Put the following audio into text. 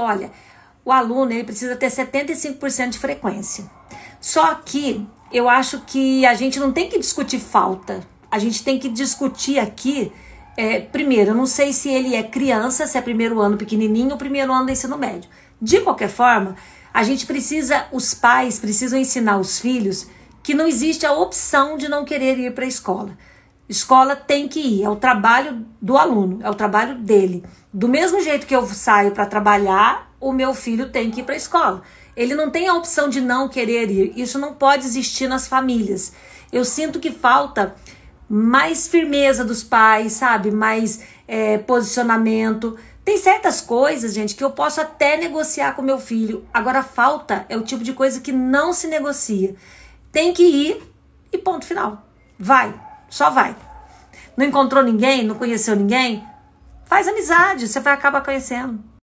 Olha, o aluno ele precisa ter 75% de frequência. Só que eu acho que a gente não tem que discutir falta. A gente tem que discutir aqui, é, primeiro, eu não sei se ele é criança, se é primeiro ano pequenininho ou primeiro ano do ensino médio. De qualquer forma, a gente precisa, os pais precisam ensinar os filhos que não existe a opção de não querer ir para a escola. Escola tem que ir, é o trabalho do aluno, é o trabalho dele. Do mesmo jeito que eu saio para trabalhar, o meu filho tem que ir para a escola. Ele não tem a opção de não querer ir. Isso não pode existir nas famílias. Eu sinto que falta mais firmeza dos pais, sabe? Mais é, posicionamento. Tem certas coisas, gente, que eu posso até negociar com meu filho. Agora, falta é o tipo de coisa que não se negocia. Tem que ir e ponto final. Vai. Só vai. Não encontrou ninguém, não conheceu ninguém? Faz amizade, você vai acabar conhecendo.